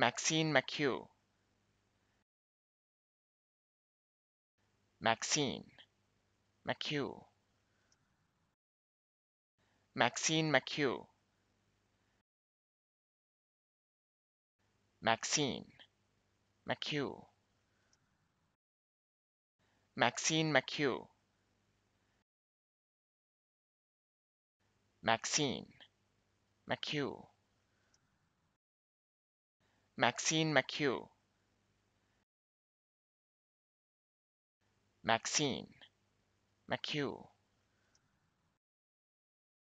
Maxine McHugh. Maxine McHugh. Maxine McHugh. Maxine McHugh. Maxine McHugh. Maxine McHugh. Maxine McHugh. Maxine McHugh.